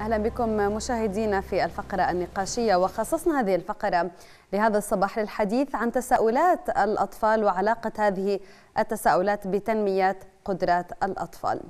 أهلا بكم مشاهدينا في الفقرة النقاشية وخصصنا هذه الفقرة لهذا الصباح للحديث عن تساؤلات الأطفال وعلاقة هذه التساؤلات بتنمية قدرات الأطفال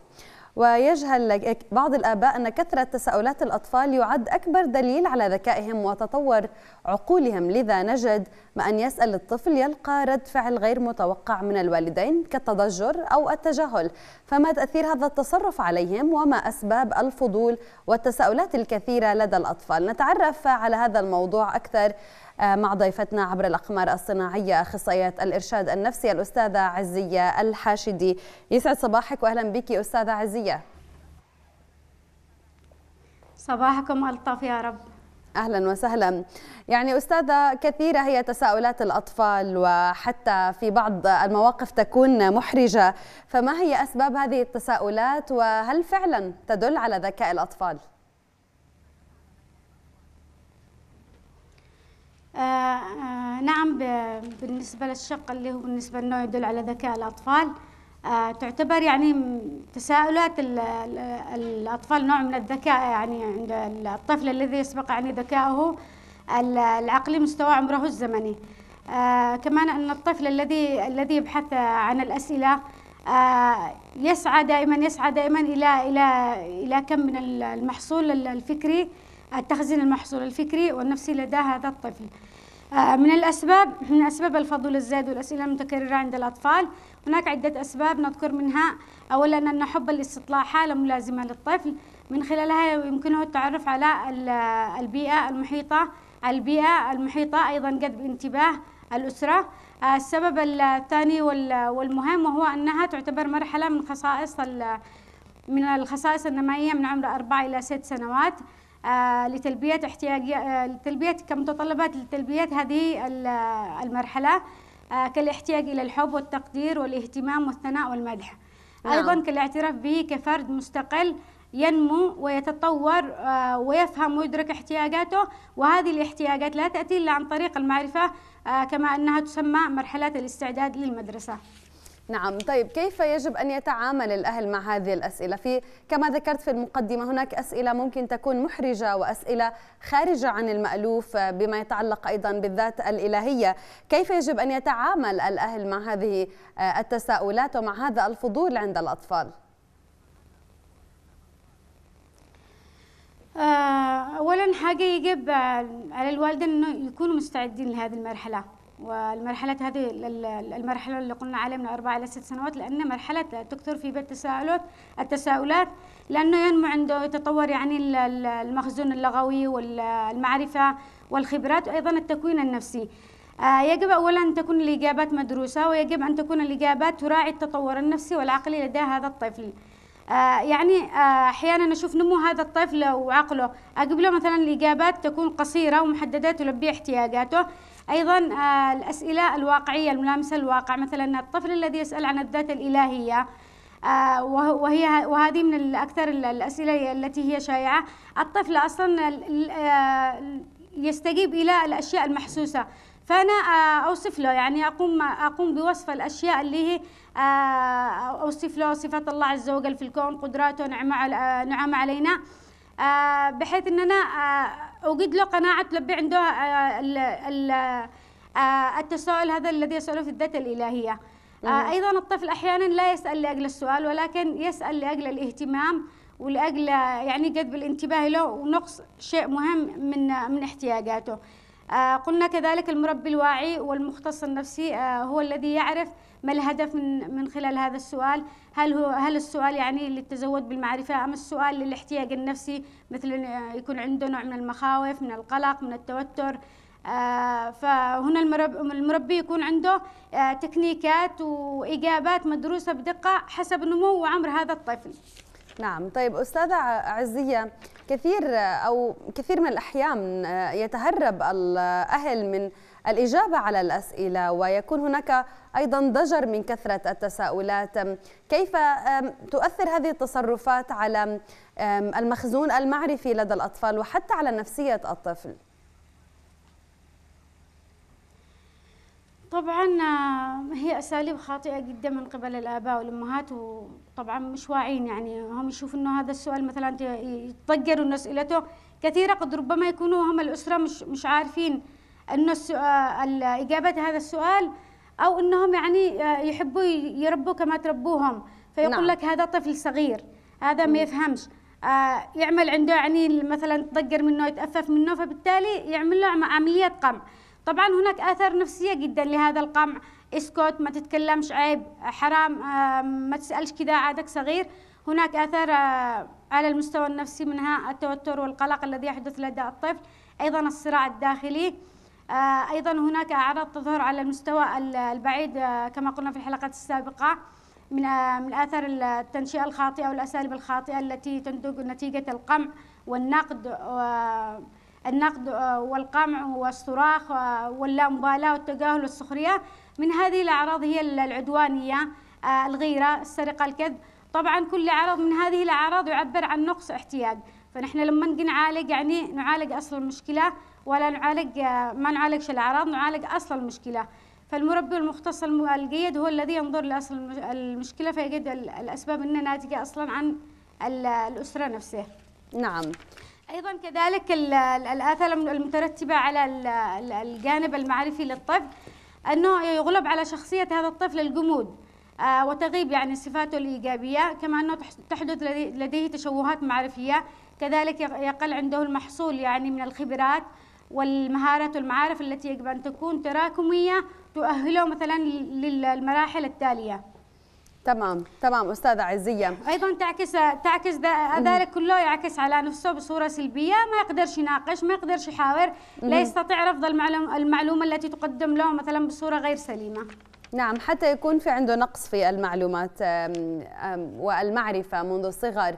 ويجهل بعض الآباء أن كثرة تساؤلات الأطفال يعد أكبر دليل على ذكائهم وتطور عقولهم لذا نجد ما أن يسأل الطفل يلقى رد فعل غير متوقع من الوالدين كالتضجر أو التجاهل فما تأثير هذا التصرف عليهم وما أسباب الفضول والتساؤلات الكثيرة لدى الأطفال نتعرف على هذا الموضوع أكثر آه، مع ضيفتنا عبر الأقمار الصناعية أخصائية الإرشاد النفسي الأستاذة عزية الحاشدي يسعد صباحك وأهلا بك أستاذة عزية صباحكم ألطف يا رب اهلا وسهلا يعني استاذه كثيره هي تساؤلات الاطفال وحتى في بعض المواقف تكون محرجه فما هي اسباب هذه التساؤلات وهل فعلا تدل على ذكاء الاطفال آه، آه، نعم بالنسبة للشق اللي هو بالنسبة لأنه يدل على ذكاء الأطفال آه، تعتبر يعني تساؤلات الأطفال نوع من الذكاء يعني عند الطفل الذي يسبق يعني ذكائه العقلي مستوى عمره الزمني كمان أن الطفل الذي الذي يبحث عن الأسئلة يسعى دائما يسعى دائما إلى إلى إلى كم من المحصول الفكري التخزين المحصول الفكري والنفسي لدى هذا الطفل آه، من الأسباب من أسباب الفضول الزائد والأسئلة المتكررة عند الأطفال هناك عدة أسباب نذكر منها أولا أن حب الاستطلاع حالة ملازمة للطفل من خلالها يمكنه التعرف على البيئة المحيطة البيئة المحيطة أيضا جذب انتباه الأسرة آه، السبب الثاني والمهم وهو أنها تعتبر مرحلة من خصائص من الخصائص النمائية من عمر أربع إلى ست سنوات آه، لتلبية احتياجات آه، لتلبية كمتطلبات لتلبية هذه آه، المرحلة كالاحتياج إلى الحب والتقدير والاهتمام والثناء والمدح نعم. أيضا كالاعتراف به كفرد مستقل ينمو ويتطور ويفهم ويدرك احتياجاته وهذه الاحتياجات لا تأتي إلا عن طريق المعرفة كما أنها تسمى مرحلة الاستعداد للمدرسة نعم طيب كيف يجب أن يتعامل الأهل مع هذه الأسئلة في كما ذكرت في المقدمة هناك أسئلة ممكن تكون محرجة وأسئلة خارجة عن المألوف آه، بما يتعلق أيضا بالذات الإلهية كيف يجب أن يتعامل الأهل مع هذه آه، التساؤلات ومع هذا الفضول عند الأطفال آه، أولا حاجة يجب على الوالدين أنه يكونوا مستعدين لهذه المرحلة والمرحلة هذه المرحلة اللي قلنا عليها من أربعة إلى ست سنوات لأن مرحلة تكثر في بيت التساؤلات التساؤلات لأنه ينمو عنده يتطور يعني المخزون اللغوي والمعرفة والخبرات وأيضا التكوين النفسي آه، يجب أولا أن تكون الإجابات مدروسة ويجب أن تكون الإجابات تراعي التطور النفسي والعقلي لدى هذا الطفل آه، يعني آه، احيانا اشوف نمو هذا الطفل وعقله اقبله مثلا الاجابات تكون قصيره ومحدده تلبي احتياجاته أيضا آه، الأسئلة الواقعية الملامسة الواقع مثلا الطفل الذي يسأل عن الذات الإلهية آه، وهي وهذه من أكثر الأسئلة التي هي شائعة الطفل أصلا آه، يستجيب إلى الأشياء المحسوسة فأنا أوصف له يعني أقوم أقوم بوصف الأشياء اللي هي أوصف له صفات الله عز وجل في الكون قدراته نعمه علينا بحيث أننا وجد له قناعه تلبي عنده آه، آه، التساؤل هذا الذي يسأله في الذات الإلهية آه، أيضا الطفل أحيانا لا يسأل لأجل السؤال ولكن يسأل لأجل الاهتمام ولأجل يعني جذب الانتباه له ونقص شيء مهم من من احتياجاته آه، قلنا كذلك المربي الواعي والمختص النفسي آه، هو الذي يعرف ما الهدف من من خلال هذا السؤال هل هو هل السؤال يعني للتزود بالمعرفه ام السؤال للاحتياج النفسي مثل آه، يكون عنده نوع من المخاوف من القلق من التوتر فهنا المربي يكون عنده تكنيكات واجابات مدروسه بدقه حسب نمو وعمر هذا الطفل نعم طيب أستاذة عزية كثير أو كثير من الأحيان يتهرب الأهل من الإجابة على الأسئلة ويكون هناك أيضا ضجر من كثرة التساؤلات كيف تؤثر هذه التصرفات على المخزون المعرفي لدى الأطفال وحتى على نفسية الطفل؟ طبعا آه، هي اساليب خاطئه جدا من قبل الاباء والامهات وطبعا مش واعين يعني هم يشوفوا انه هذا السؤال مثلا يتضجروا انه اسئلته كثيره قد ربما يكونوا هم الاسره مش مش عارفين انه السؤال اجابه هذا السؤال او انهم يعني آه، يحبوا يربوا كما تربوهم فيقول نعم. لك هذا طفل صغير هذا ما يفهمش آه، يعمل عنده يعني مثلا تضجر منه يتأفف منه فبالتالي يعمل له عملية قمع طبعا هناك آثار نفسية جدا لهذا القمع اسكت ما تتكلمش عيب حرام آه، ما تسألش كذا عادك صغير هناك آثار آه، على المستوى النفسي منها التوتر والقلق الذي يحدث لدى الطفل أيضا الصراع الداخلي آه، أيضا هناك أعراض تظهر على المستوى البعيد كما قلنا في الحلقات السابقة من من آثار التنشئة الخاطئة والأساليب الخاطئة التي تنتج نتيجة القمع والنقد النقد آه، والقمع والصراخ آه، واللامبالاة والتجاهل والسخرية من هذه الأعراض هي العدوانية آه، الغيرة السرقة الكذب طبعا كل عرض من هذه الأعراض يعبر عن نقص احتياج فنحن لما نجي نعالج يعني نعالج أصل المشكلة ولا نعالج ما نعالجش الأعراض نعالج أصل المشكلة فالمربي المختص الجيد هو الذي ينظر لأصل المشكلة فيجد الأسباب أنها ناتجة أصلا عن الأسرة نفسها نعم ايضا كذلك الاثار المترتبه على الجانب المعرفي للطفل انه يغلب على شخصيه هذا الطفل الجمود آه، وتغيب يعني صفاته الايجابيه كما انه تحدث لديه تشوهات معرفيه كذلك يقل عنده المحصول يعني من الخبرات والمهارات والمعارف التي يجب ان تكون تراكميه تؤهله مثلا للمراحل التاليه تمام تمام استاذه عزيه ايضا تعكس تعكس ذلك كله يعكس على نفسه بصوره سلبيه ما يقدرش يناقش ما يقدرش يحاور لا يستطيع رفض المعلومه التي تقدم له مثلا بصوره غير سليمه نعم حتى يكون في عنده نقص في المعلومات والمعرفه منذ الصغر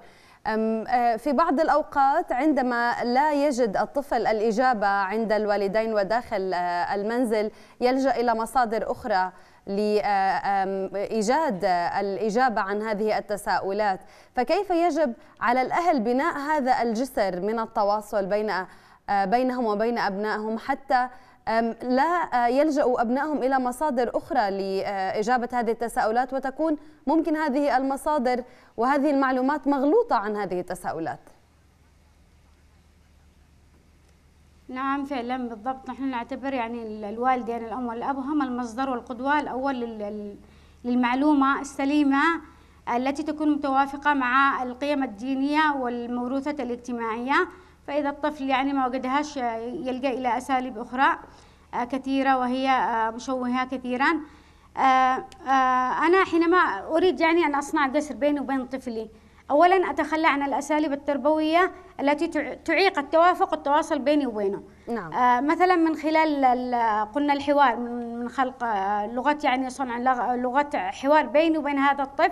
آه، في بعض الأوقات عندما لا يجد الطفل الإجابة عند الوالدين وداخل آه، المنزل يلجأ إلى مصادر أخرى لإيجاد آه، الإجابة عن هذه التساؤلات فكيف يجب على الأهل بناء هذا الجسر من التواصل بين بينهم وبين أبنائهم حتى لا آه، يلجأوا أبنائهم إلى مصادر أخرى لإجابة هذه التساؤلات وتكون ممكن هذه المصادر وهذه المعلومات مغلوطة عن هذه التساؤلات نعم فعلا بالضبط نحن نعتبر يعني الوالدين الأم والأب هم المصدر والقدوة الأول للمعلومة السليمة التي تكون متوافقة مع القيم الدينية والموروثة الاجتماعية فإذا الطفل يعني ما وجدهاش آه، يلجأ إلى أساليب أخرى آه، كثيرة وهي آه، مشوهة كثيرا أنا حينما أريد يعني أن أصنع جسر بيني وبين طفلي أولا أتخلى عن الأساليب التربوية التي تعيق التوافق والتواصل بيني وبينه نعم. مثلا من خلال قلنا الحوار من خلق لغة يعني صنع لغة حوار بيني وبين هذا الطفل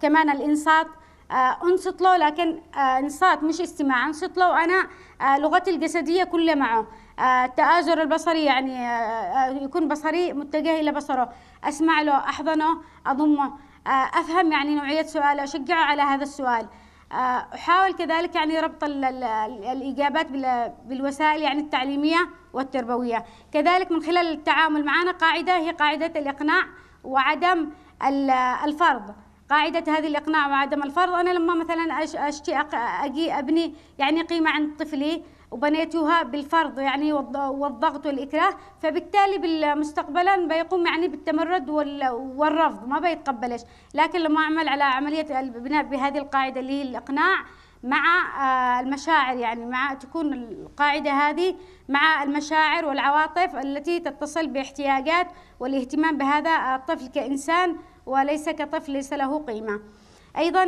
كمان الإنصات آه، انصت له لكن آه، انصات مش استماع انصت له وانا آه، لغتي الجسديه كلها معه التآزر البصري يعني يكون بصري متجه الى بصره اسمع له احضنه اضمه افهم يعني نوعيه سؤاله اشجعه على هذا السؤال احاول كذلك يعني ربط الاجابات بالوسائل يعني التعليميه والتربويه كذلك من خلال التعامل معنا قاعده هي قاعده الاقناع وعدم الفرض قاعدة هذه الإقناع وعدم الفرض أنا لما مثلا أشتي أجي أبني يعني قيمة عند طفلي وبنيتها بالفرض يعني والضغط والإكراه فبالتالي مستقبلا بيقوم يعني بالتمرد والرفض ما بيتقبلش لكن لما أعمل على عملية البناء بهذه القاعدة اللي هي الإقناع مع آه، المشاعر يعني مع تكون القاعدة هذه مع المشاعر والعواطف التي تتصل باحتياجات والاهتمام بهذا الطفل كإنسان وليس كطفل ليس له قيمة أيضا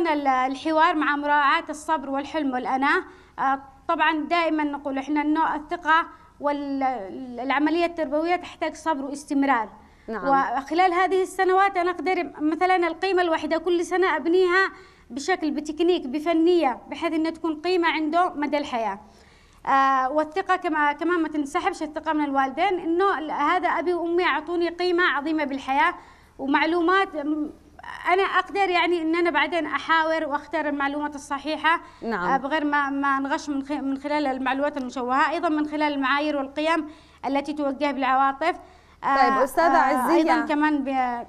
الحوار مع مراعاة الصبر والحلم والأناة آه، طبعا دائما نقول إحنا النوع الثقة والعملية التربوية تحتاج صبر واستمرار نعم. وخلال هذه السنوات أنا أقدر مثلا القيمة الواحدة كل سنة أبنيها بشكل بتكنيك بفنية بحيث أنها تكون قيمة عنده مدى الحياة آه والثقة كما كمان ما تنسحبش الثقة من الوالدين إنه هذا أبي وأمي أعطوني قيمة عظيمة بالحياة ومعلومات انا اقدر يعني ان انا بعدين احاور واختار المعلومات الصحيحه نعم. آه، بغير ما ما انغش من من خلال المعلومات المشوهه ايضا من خلال المعايير والقيم التي توجه بالعواطف آه، طيب استاذه آه، عزيه ايضا كمان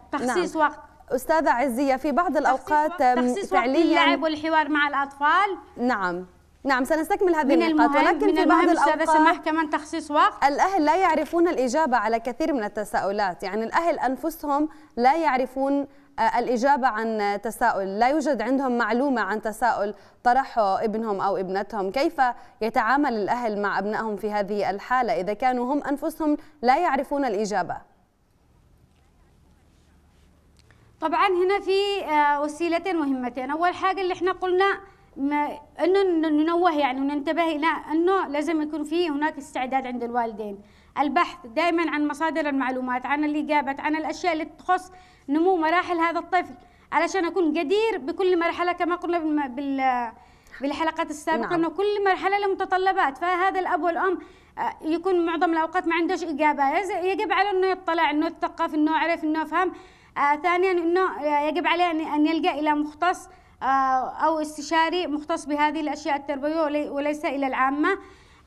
بتخصيص نعم. وقت استاذه عزيه في بعض الاوقات تخصيص وقت فعليا اللعب والحوار مع الاطفال نعم نعم سنستكمل هذه النقاط ولكن من في بعض الأوقات سماح كمان تخصيص وقت الأهل لا يعرفون الإجابة على كثير من التساؤلات يعني الأهل أنفسهم لا يعرفون آه، الإجابة عن تساؤل لا يوجد عندهم معلومة عن تساؤل طرحه ابنهم أو ابنتهم كيف يتعامل الأهل مع أبنائهم في هذه الحالة إذا كانوا هم أنفسهم لا يعرفون الإجابة طبعا هنا في آه، وسيلتين مهمتين أول حاجة اللي احنا قلنا ما انه ننوه يعني وننتبه الى انه لازم يكون في هناك استعداد عند الوالدين البحث دائما عن مصادر المعلومات عن اللي جابت عن الاشياء اللي تخص نمو مراحل هذا الطفل علشان اكون قدير بكل مرحله كما قلنا بال بالحلقات السابقه نعم. انه كل مرحله لها متطلبات فهذا الاب والام آه، يكون معظم الاوقات ما عندوش اجابه يجب على انه يطلع انه يتثقف انه يعرف انه يفهم، آه، ثانيا انه آه، يجب عليه ان يلجا الى مختص آه، أو استشاري مختص بهذه الأشياء التربوية وليس إلى العامة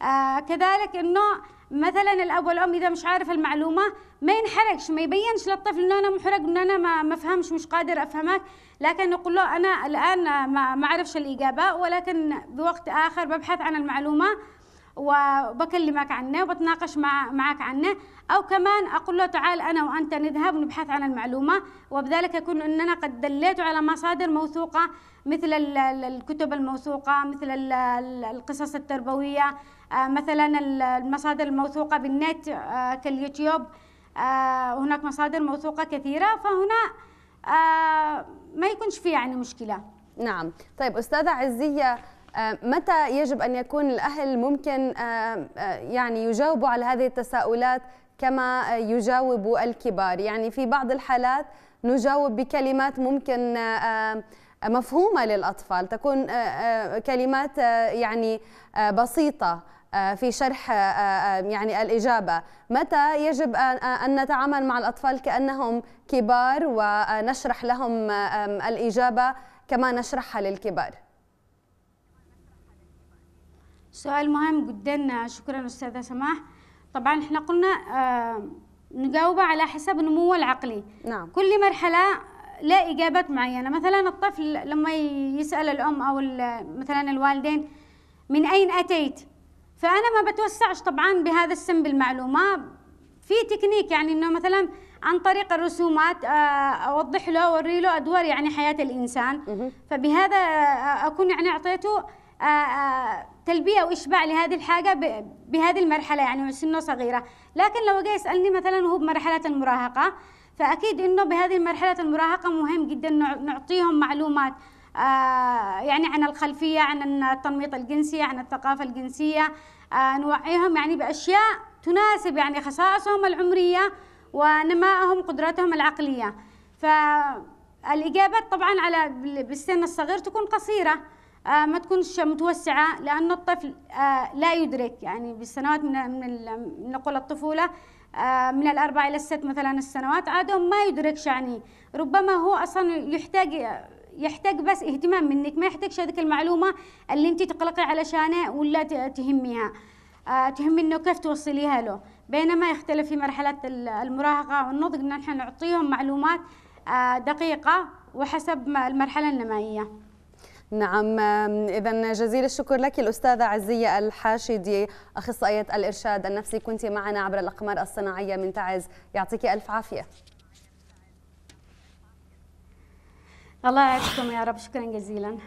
آه، كذلك أنه مثلا الاب والام اذا مش عارف المعلومه ما ينحرقش ما يبينش للطفل انه انا محرق انه انا ما مفهمش مش قادر افهمك لكن نقول له انا الان ما اعرفش الاجابه ولكن بوقت اخر ببحث عن المعلومه وبكلمك عنه وبتناقش معك عنه أو كمان أقول له تعال أنا وأنت نذهب ونبحث عن المعلومة وبذلك يكون أننا قد دليت على مصادر موثوقة مثل الكتب الموثوقة مثل القصص التربوية آه، مثلا المصادر الموثوقة بالنت آه، كاليوتيوب آه، هناك مصادر موثوقة كثيرة فهنا ما يكونش فيه يعني مشكلة نعم طيب أستاذة عزية آه، متى يجب أن يكون الأهل ممكن آه، آه، يعني يجاوبوا على هذه التساؤلات كما يجاوب الكبار يعني في بعض الحالات نجاوب بكلمات ممكن مفهومة للأطفال تكون كلمات يعني بسيطة في شرح يعني الإجابة متى يجب أن نتعامل مع الأطفال كأنهم كبار ونشرح لهم الإجابة كما نشرحها للكبار سؤال مهم جدا شكرا أستاذة سماح طبعا احنا قلنا آه، نجاوبه على حسب نموه العقلي نعم. كل مرحلة لا إجابات معينة مثلا الطفل لما يسأل الأم أو مثلا الوالدين من أين أتيت فأنا ما بتوسعش طبعا بهذا السن بالمعلومة في تكنيك يعني أنه مثلا عن طريق الرسومات آه، أوضح له أوري له أدوار يعني حياة الإنسان فبهذا آه، أكون يعني أعطيته آه، آه، تلبيه واشباع لهذه الحاجه بهذه المرحله يعني سنه صغيره لكن لو جاي يسالني مثلا هو بمرحله المراهقه فاكيد انه بهذه المرحله المراهقه مهم جدا نعطيهم معلومات آه، يعني عن الخلفيه عن التنميط الجنسي عن الثقافه الجنسيه نوعيهم يعني باشياء تناسب يعني خصائصهم العمريه ونمائهم قدراتهم العقليه فالاجابه طبعا على بالسن الصغير تكون قصيره آه، ما تكونش متوسعة لأن الطفل آه، لا يدرك يعني بالسنوات من من نقول الطفولة آه، من الأربع إلى الست مثلا السنوات عادهم ما يدركش يعني ربما هو أصلا يحتاج يحتاج بس اهتمام منك ما يحتاجش هذيك المعلومة اللي انت تقلقي علشانه ولا تهميها تهم انه كيف توصليها له بينما يختلف في مرحلة المراهقة والنضج ان احنا نعطيهم معلومات دقيقة وحسب المرحلة النمائية نعم إذا جزيل الشكر لك الأستاذة عزية الحاشدي أخصائية الإرشاد النفسي كنت معنا عبر الأقمار الصناعية من تعز يعطيك ألف عافية الله يعافيكم يا رب شكرا جزيلا